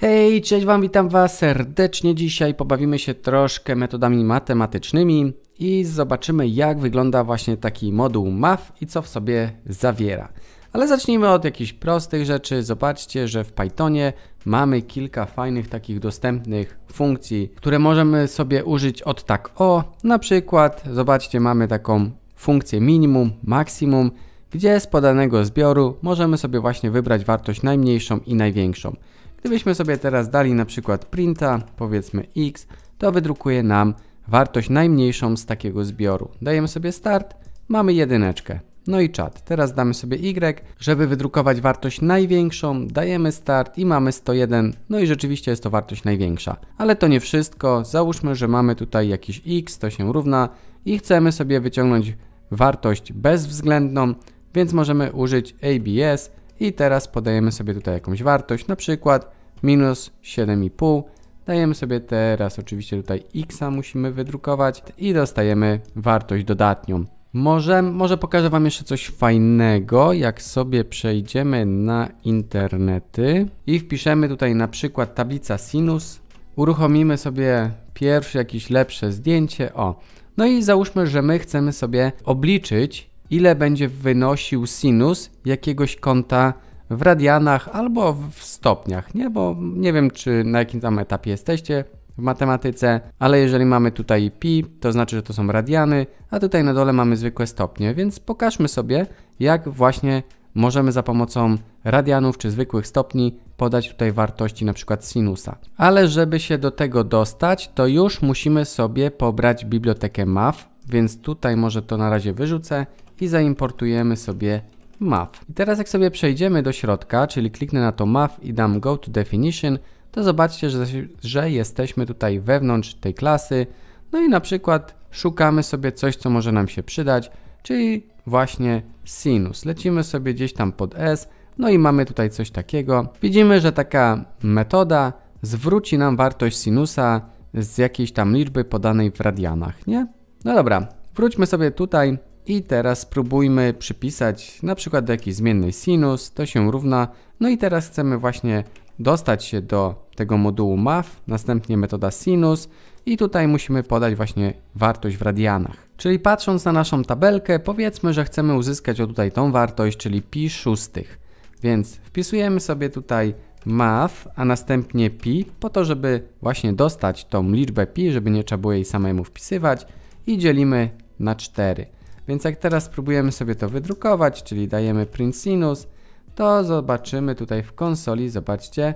Hej, cześć wam, witam was serdecznie dzisiaj. Pobawimy się troszkę metodami matematycznymi i zobaczymy jak wygląda właśnie taki moduł MAF i co w sobie zawiera. Ale zacznijmy od jakichś prostych rzeczy. Zobaczcie, że w Pythonie mamy kilka fajnych takich dostępnych funkcji, które możemy sobie użyć od tak o. Na przykład, zobaczcie, mamy taką funkcję minimum, maksimum gdzie z podanego zbioru możemy sobie właśnie wybrać wartość najmniejszą i największą. Gdybyśmy sobie teraz dali na przykład printa, powiedzmy x, to wydrukuje nam wartość najmniejszą z takiego zbioru. Dajemy sobie start, mamy jedyneczkę. No i czat. Teraz damy sobie Y, żeby wydrukować wartość największą, dajemy start i mamy 101, no i rzeczywiście jest to wartość największa. Ale to nie wszystko, załóżmy, że mamy tutaj jakiś X, to się równa i chcemy sobie wyciągnąć wartość bezwzględną, więc możemy użyć ABS i teraz podajemy sobie tutaj jakąś wartość, na przykład minus 7,5. Dajemy sobie teraz oczywiście tutaj x musimy wydrukować i dostajemy wartość dodatnią. Może, może pokażę Wam jeszcze coś fajnego, jak sobie przejdziemy na internety i wpiszemy tutaj na przykład tablica sinus. Uruchomimy sobie pierwsze jakieś lepsze zdjęcie, o. No i załóżmy, że my chcemy sobie obliczyć ile będzie wynosił sinus jakiegoś kąta w radianach albo w stopniach, nie? Bo nie wiem, czy na jakim tam etapie jesteście w matematyce, ale jeżeli mamy tutaj pi, to znaczy, że to są radiany, a tutaj na dole mamy zwykłe stopnie, więc pokażmy sobie, jak właśnie możemy za pomocą radianów czy zwykłych stopni podać tutaj wartości na przykład sinusa. Ale żeby się do tego dostać, to już musimy sobie pobrać bibliotekę MAF, więc tutaj może to na razie wyrzucę i zaimportujemy sobie MAF. I teraz jak sobie przejdziemy do środka, czyli kliknę na to MAF i dam Go to Definition, to zobaczcie, że, że jesteśmy tutaj wewnątrz tej klasy. No i na przykład szukamy sobie coś, co może nam się przydać, czyli właśnie sinus. Lecimy sobie gdzieś tam pod S, no i mamy tutaj coś takiego. Widzimy, że taka metoda zwróci nam wartość sinusa z jakiejś tam liczby podanej w radianach, nie? No dobra, wróćmy sobie tutaj i teraz spróbujmy przypisać na przykład do jakiejś zmiennej sinus, to się równa. No i teraz chcemy właśnie dostać się do tego modułu MAF, następnie metoda sinus i tutaj musimy podać właśnie wartość w radianach. Czyli patrząc na naszą tabelkę, powiedzmy, że chcemy uzyskać o tutaj tą wartość, czyli pi szóstych. Więc wpisujemy sobie tutaj math, a następnie pi, po to, żeby właśnie dostać tą liczbę pi, żeby nie trzeba było jej samemu wpisywać i dzielimy na 4. Więc jak teraz spróbujemy sobie to wydrukować, czyli dajemy print sinus, to zobaczymy tutaj w konsoli, zobaczcie,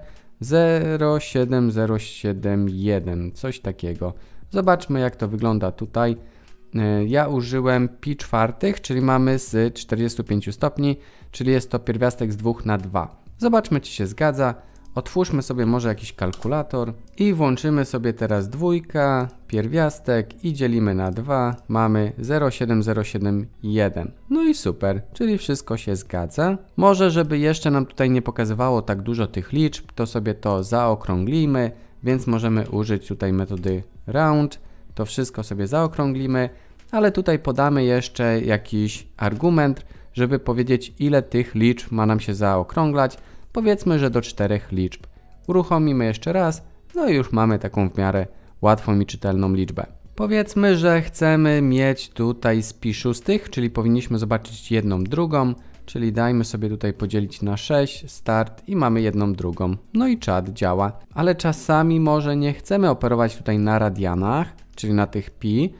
07071, coś takiego. Zobaczmy jak to wygląda tutaj. E, ja użyłem pi czwartych, czyli mamy z 45 stopni, czyli jest to pierwiastek z 2 na 2. Zobaczmy czy się zgadza. Otwórzmy sobie może jakiś kalkulator i włączymy sobie teraz dwójka, pierwiastek i dzielimy na 2, mamy 07071. No i super, czyli wszystko się zgadza. Może żeby jeszcze nam tutaj nie pokazywało tak dużo tych liczb, to sobie to zaokrąglimy, więc możemy użyć tutaj metody round. To wszystko sobie zaokrąglimy, ale tutaj podamy jeszcze jakiś argument, żeby powiedzieć ile tych liczb ma nam się zaokrąglać powiedzmy, że do czterech liczb. Uruchomimy jeszcze raz, no i już mamy taką w miarę łatwą i czytelną liczbę. Powiedzmy, że chcemy mieć tutaj pi szóstych, czyli powinniśmy zobaczyć jedną drugą, czyli dajmy sobie tutaj podzielić na 6, start i mamy jedną drugą. No i czad działa. Ale czasami może nie chcemy operować tutaj na radianach, czyli na tych pi,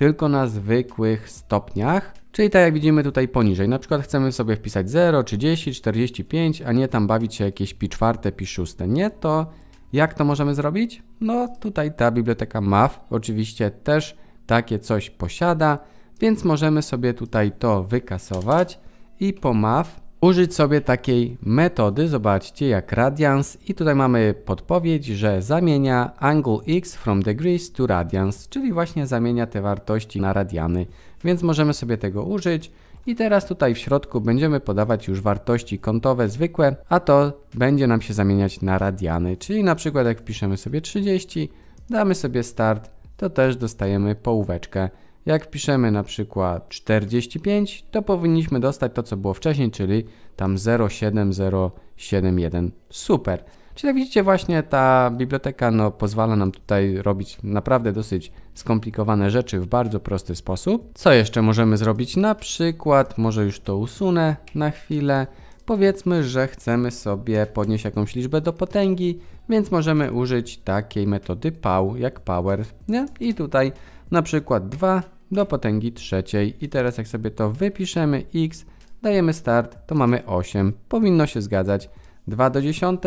tylko na zwykłych stopniach, czyli tak jak widzimy tutaj poniżej. Na przykład chcemy sobie wpisać 0, 30, 45, a nie tam bawić się jakieś pi czwarte, pi szóste. Nie, to jak to możemy zrobić? No tutaj ta biblioteka MAF oczywiście też takie coś posiada, więc możemy sobie tutaj to wykasować i po MAF użyć sobie takiej metody. Zobaczcie jak radians i tutaj mamy podpowiedź, że zamienia angle x from degrees to radians, czyli właśnie zamienia te wartości na radiany, więc możemy sobie tego użyć. I teraz tutaj w środku będziemy podawać już wartości kątowe zwykłe, a to będzie nam się zamieniać na radiany, czyli na przykład jak wpiszemy sobie 30, damy sobie start, to też dostajemy połóweczkę. Jak piszemy, na przykład 45, to powinniśmy dostać to, co było wcześniej, czyli tam 07071. Super. Czyli jak widzicie właśnie ta biblioteka no, pozwala nam tutaj robić naprawdę dosyć skomplikowane rzeczy w bardzo prosty sposób. Co jeszcze możemy zrobić? Na przykład, może już to usunę na chwilę. Powiedzmy, że chcemy sobie podnieść jakąś liczbę do potęgi, więc możemy użyć takiej metody POW jak power. Nie? I tutaj na przykład 2 do potęgi trzeciej. I teraz jak sobie to wypiszemy, x, dajemy start, to mamy 8. Powinno się zgadzać. 2 do 10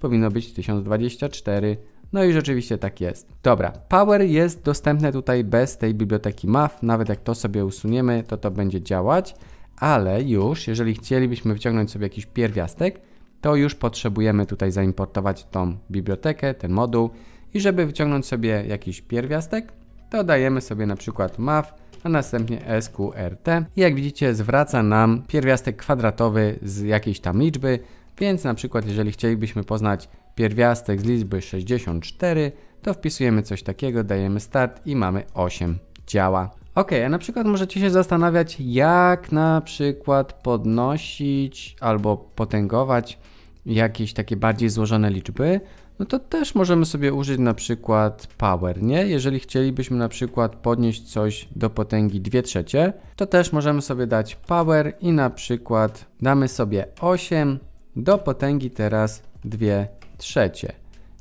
powinno być 1024. No i rzeczywiście tak jest. Dobra, Power jest dostępne tutaj bez tej biblioteki MAF. Nawet jak to sobie usuniemy, to to będzie działać. Ale już, jeżeli chcielibyśmy wyciągnąć sobie jakiś pierwiastek, to już potrzebujemy tutaj zaimportować tą bibliotekę, ten moduł. I żeby wyciągnąć sobie jakiś pierwiastek, dodajemy sobie na przykład MAF, a następnie sqrt. I jak widzicie zwraca nam pierwiastek kwadratowy z jakiejś tam liczby, więc na przykład jeżeli chcielibyśmy poznać pierwiastek z liczby 64, to wpisujemy coś takiego, dajemy start i mamy 8. Działa. Ok, a na przykład możecie się zastanawiać, jak na przykład podnosić albo potęgować jakieś takie bardziej złożone liczby no to też możemy sobie użyć na przykład power, nie? Jeżeli chcielibyśmy na przykład podnieść coś do potęgi 2 trzecie, to też możemy sobie dać power i na przykład damy sobie 8 do potęgi teraz 2 trzecie.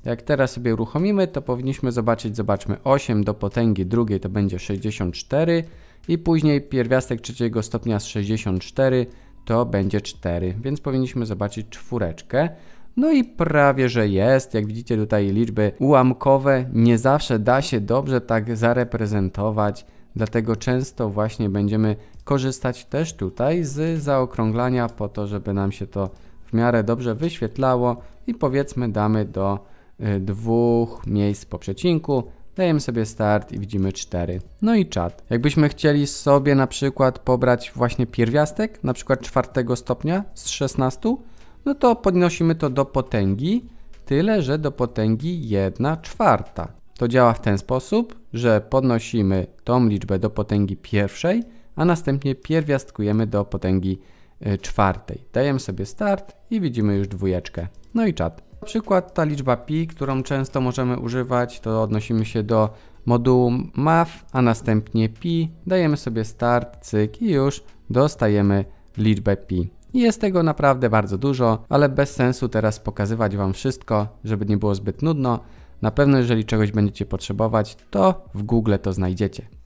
Jak teraz sobie uruchomimy, to powinniśmy zobaczyć, zobaczmy 8 do potęgi drugiej to będzie 64 i później pierwiastek trzeciego stopnia z 64 to będzie 4, więc powinniśmy zobaczyć czwóreczkę. No i prawie, że jest. Jak widzicie tutaj liczby ułamkowe nie zawsze da się dobrze tak zareprezentować, dlatego często właśnie będziemy korzystać też tutaj z zaokrąglania po to, żeby nam się to w miarę dobrze wyświetlało i powiedzmy damy do y, dwóch miejsc po przecinku, Dajemy sobie start i widzimy 4. No i czat. Jakbyśmy chcieli sobie na przykład pobrać właśnie pierwiastek, na przykład czwartego stopnia z 16, no to podnosimy to do potęgi, tyle że do potęgi 1 czwarta. To działa w ten sposób, że podnosimy tą liczbę do potęgi pierwszej, a następnie pierwiastkujemy do potęgi e, czwartej. Dajemy sobie start i widzimy już dwójeczkę. No i czat. Na przykład ta liczba pi, którą często możemy używać, to odnosimy się do modułu math, a następnie pi, dajemy sobie start, cyk i już dostajemy liczbę pi. Jest tego naprawdę bardzo dużo, ale bez sensu teraz pokazywać Wam wszystko, żeby nie było zbyt nudno. Na pewno jeżeli czegoś będziecie potrzebować, to w Google to znajdziecie.